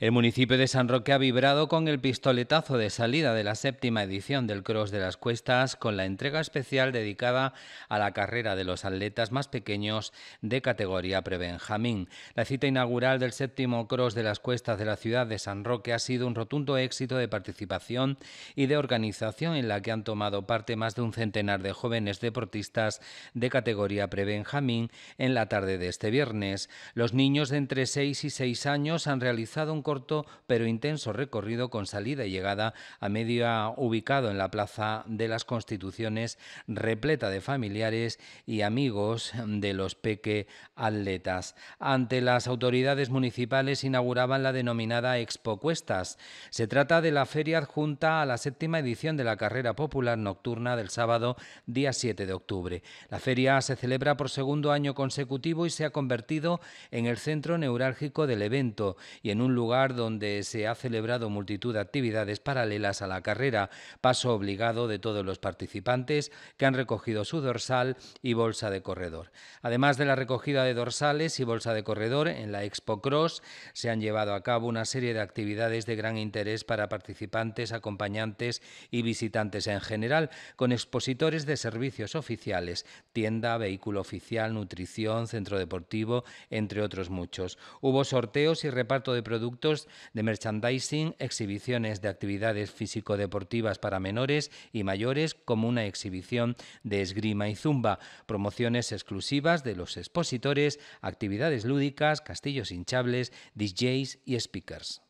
El municipio de San Roque ha vibrado con el pistoletazo de salida de la séptima edición del Cross de las Cuestas con la entrega especial dedicada a la carrera de los atletas más pequeños de categoría prebenjamín. La cita inaugural del séptimo Cross de las Cuestas de la ciudad de San Roque ha sido un rotundo éxito de participación y de organización en la que han tomado parte más de un centenar de jóvenes deportistas de categoría prebenjamín en la tarde de este viernes. Los niños de entre 6 y 6 años han realizado un corto pero intenso recorrido con salida y llegada a media ubicado en la Plaza de las Constituciones, repleta de familiares y amigos de los peque atletas. Ante las autoridades municipales inauguraban la denominada Expo Cuestas. Se trata de la feria adjunta a la séptima edición de la carrera popular nocturna del sábado día 7 de octubre. La feria se celebra por segundo año consecutivo y se ha convertido en el centro neurálgico del evento y en un lugar donde se ha celebrado multitud de actividades paralelas a la carrera, paso obligado de todos los participantes que han recogido su dorsal y bolsa de corredor. Además de la recogida de dorsales y bolsa de corredor, en la Expo Cross se han llevado a cabo una serie de actividades de gran interés para participantes, acompañantes y visitantes en general, con expositores de servicios oficiales, tienda, vehículo oficial, nutrición, centro deportivo, entre otros muchos. Hubo sorteos y reparto de productos de merchandising, exhibiciones de actividades físico-deportivas para menores y mayores, como una exhibición de esgrima y zumba, promociones exclusivas de los expositores, actividades lúdicas, castillos hinchables, DJs y speakers.